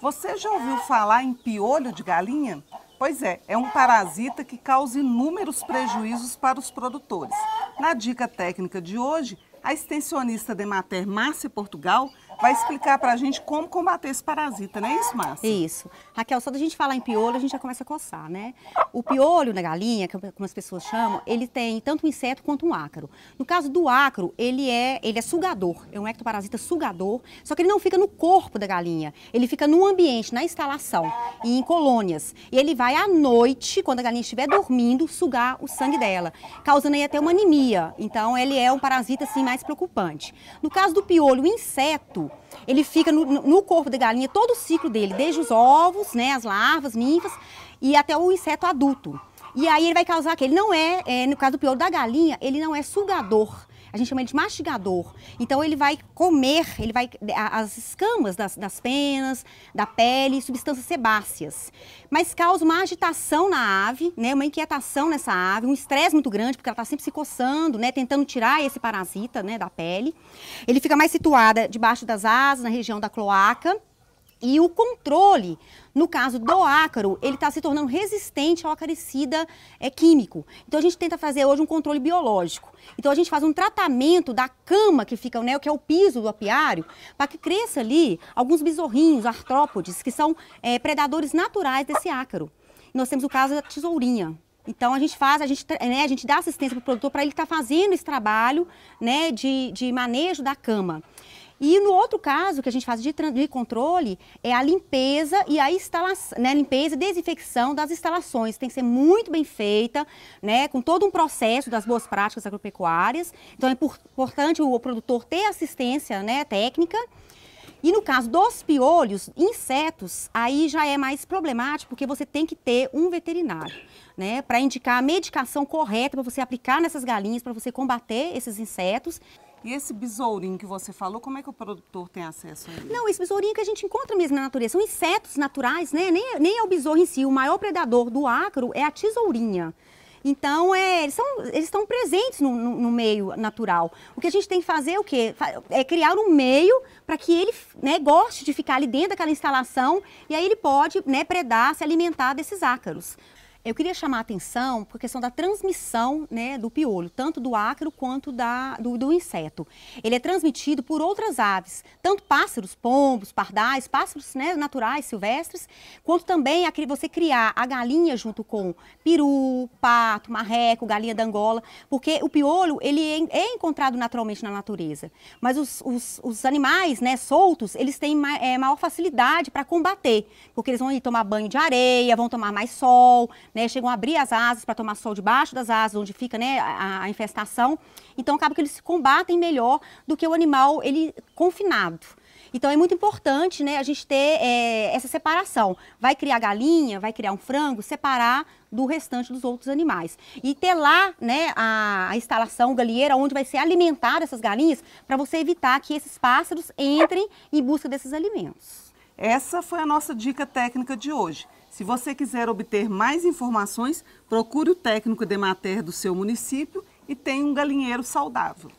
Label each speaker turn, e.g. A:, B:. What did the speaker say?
A: Você já ouviu falar em piolho de galinha? Pois é, é um parasita que causa inúmeros prejuízos para os produtores. Na dica técnica de hoje, a extensionista Demater Márcia Portugal vai explicar para a gente como combater esse parasita, não é isso,
B: Márcia? Isso. Raquel, só da gente falar em piolho, a gente já começa a coçar, né? O piolho na galinha, que algumas pessoas chamam, ele tem tanto um inseto quanto um ácaro. No caso do ácaro, ele é, ele é sugador, é um ectoparasita sugador, só que ele não fica no corpo da galinha, ele fica no ambiente, na instalação e em colônias. E ele vai à noite, quando a galinha estiver dormindo, sugar o sangue dela, causando aí até uma anemia. Então, ele é um parasita, assim, mais mais preocupante. No caso do piolho, o inseto, ele fica no, no corpo da galinha todo o ciclo dele, desde os ovos, né, as larvas, ninfas, e até o inseto adulto. E aí ele vai causar que ele não é, é no caso do piolho da galinha, ele não é sugador a gente chama ele de mastigador. Então ele vai comer, ele vai as escamas das, das penas, da pele, substâncias sebáceas. Mas causa uma agitação na ave, né, uma inquietação nessa ave, um estresse muito grande, porque ela está sempre se coçando, né, tentando tirar esse parasita né, da pele. Ele fica mais situada debaixo das asas, na região da cloaca. E o controle, no caso do ácaro, ele está se tornando resistente ao acaricida é, químico. Então a gente tenta fazer hoje um controle biológico. Então a gente faz um tratamento da cama que fica, né, que é o piso do apiário, para que cresça ali alguns besorrinhos, artrópodes, que são é, predadores naturais desse ácaro. nós temos o caso da tesourinha, então a gente faz, a gente, né, a gente dá assistência para o produtor para ele estar tá fazendo esse trabalho né, de, de manejo da cama. E no outro caso que a gente faz de, de controle é a limpeza e a instalação, né, limpeza e desinfecção das instalações. Tem que ser muito bem feita, né, com todo um processo das boas práticas agropecuárias. Então é importante o produtor ter assistência né, técnica. E no caso dos piolhos, insetos, aí já é mais problemático, porque você tem que ter um veterinário, né? Para indicar a medicação correta para você aplicar nessas galinhas, para você combater esses insetos. E esse
A: besourinho que você falou, como é que o produtor tem acesso a ele?
B: Não, esse besourinho que a gente encontra mesmo na natureza, são insetos naturais, né? Nem, nem é o besouro em si, o maior predador do acro é a tesourinha. Então, é, eles, são, eles estão presentes no, no, no, meio natural. O que a gente tem que fazer é o quê? É criar um meio para que ele né, goste de ficar ali dentro daquela instalação e aí ele pode né, predar, se alimentar desses ácaros. Eu queria chamar a atenção por questão da transmissão né, do piolho, tanto do ácaro quanto da, do, do, inseto. Ele é transmitido por outras aves, tanto pássaros, pombos, pardais, pássaros né, naturais, silvestres, quanto também aquele, você criar a galinha junto com peru, pato, marreco, galinha da Angola, porque o piolho ele é, é encontrado naturalmente na natureza. Mas os, os, os animais né, soltos, eles têm ma é, maior facilidade para combater, porque eles vão ir tomar banho de areia, vão tomar mais sol, né, chegam a abrir as asas para tomar sol debaixo das asas, onde fica né, a, a infestação. Então, acaba que eles se combatem melhor do que o animal ele confinado. Então é muito importante né, a gente ter é, essa separação. Vai criar galinha, vai criar um frango, separar do restante dos outros animais. E ter lá né, a, a instalação galinheira onde vai ser alimentada essas galinhas para você evitar que esses pássaros entrem em busca desses alimentos. Essa foi a nossa
A: dica técnica de hoje. Se você quiser obter mais informações, procure o técnico de matéria do seu município e tenha um galinheiro saudável.